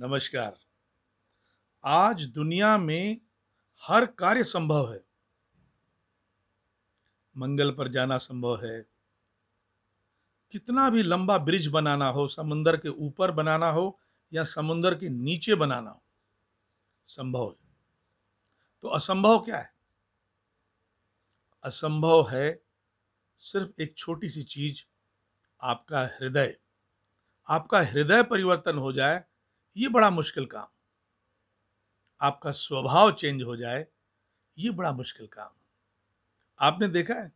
नमस्कार आज दुनिया में हर कार्य संभव है मंगल पर जाना संभव है कितना भी लंबा ब्रिज बनाना हो समुंदर के ऊपर बनाना हो या समुंदर के नीचे बनाना हो संभव है तो असंभव क्या है असंभव है सिर्फ एक छोटी सी चीज आपका हृदय आपका हृदय परिवर्तन हो जाए ये बड़ा मुश्किल काम आपका स्वभाव चेंज हो जाए ये बड़ा मुश्किल काम आपने देखा है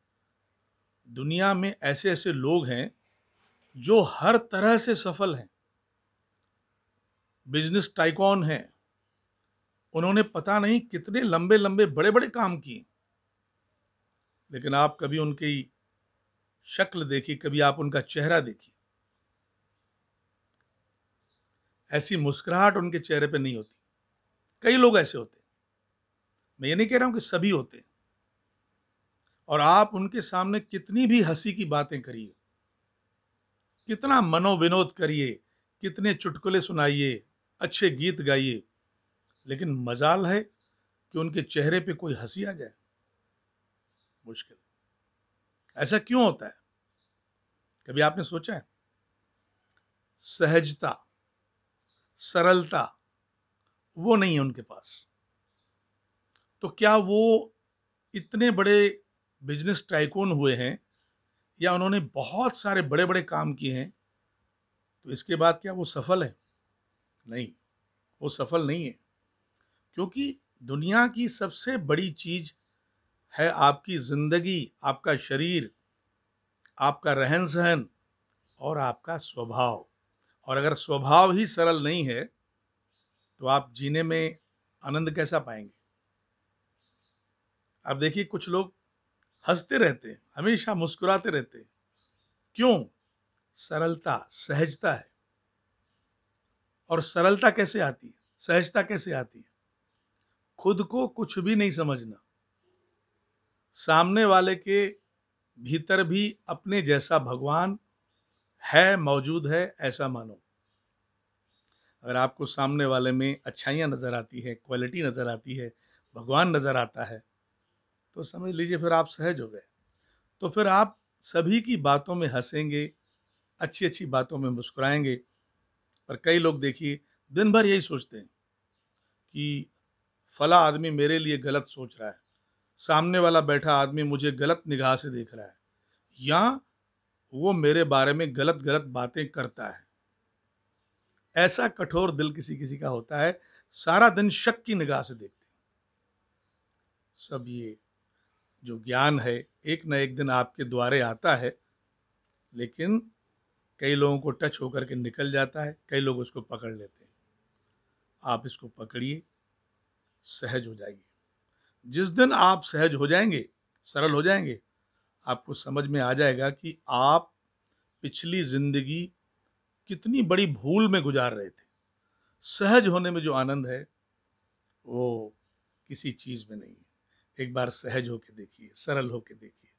दुनिया में ऐसे ऐसे लोग हैं जो हर तरह से सफल हैं बिजनेस टाइकॉन हैं उन्होंने पता नहीं कितने लंबे लंबे बड़े बड़े काम किए लेकिन आप कभी उनकी शक्ल देखी कभी आप उनका चेहरा देखिए ऐसी मुस्कुराहट उनके चेहरे पे नहीं होती कई लोग ऐसे होते हैं मैं ये नहीं कह रहा हूं कि सभी होते हैं और आप उनके सामने कितनी भी हंसी की बातें करिए कितना मनोविनोद करिए कितने चुटकुले सुनाइए अच्छे गीत गाइए लेकिन मजाल है कि उनके चेहरे पे कोई हंसी आ जाए मुश्किल ऐसा क्यों होता है कभी आपने सोचा है सहजता सरलता वो नहीं है उनके पास तो क्या वो इतने बड़े बिजनेस टाइकोन हुए हैं या उन्होंने बहुत सारे बड़े बड़े काम किए हैं तो इसके बाद क्या वो सफल है नहीं वो सफल नहीं है क्योंकि दुनिया की सबसे बड़ी चीज़ है आपकी ज़िंदगी आपका शरीर आपका रहन सहन और आपका स्वभाव और अगर स्वभाव ही सरल नहीं है तो आप जीने में आनंद कैसा पाएंगे अब देखिए कुछ लोग हंसते रहते हैं हमेशा मुस्कुराते रहते हैं क्यों सरलता सहजता है और सरलता कैसे आती है सहजता कैसे आती है खुद को कुछ भी नहीं समझना सामने वाले के भीतर भी अपने जैसा भगवान है मौजूद है ऐसा मानो अगर आपको सामने वाले में अच्छाइयाँ नज़र आती है क्वालिटी नज़र आती है भगवान नज़र आता है तो समझ लीजिए फिर आप सहज हो गए तो फिर आप सभी की बातों में हंसेंगे अच्छी अच्छी बातों में मुस्कुराएंगे पर कई लोग देखिए दिन भर यही सोचते हैं कि फला आदमी मेरे लिए गलत सोच रहा है सामने वाला बैठा आदमी मुझे गलत निगाह से देख रहा है या वो मेरे बारे में गलत गलत बातें करता है ऐसा कठोर दिल किसी किसी का होता है सारा दिन शक की निगाह से देखते हैं सब ये जो ज्ञान है एक न एक दिन आपके द्वारे आता है लेकिन कई लोगों को टच होकर के निकल जाता है कई लोग उसको पकड़ लेते हैं आप इसको पकड़िए सहज हो जाएगी जिस दिन आप सहज हो जाएंगे सरल हो जाएंगे आपको समझ में आ जाएगा कि आप पिछली ज़िंदगी कितनी बड़ी भूल में गुजार रहे थे सहज होने में जो आनंद है वो किसी चीज़ में नहीं है एक बार सहज होके देखिए सरल होके देखिए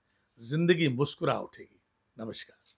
ज़िंदगी मुस्कुरा उठेगी नमस्कार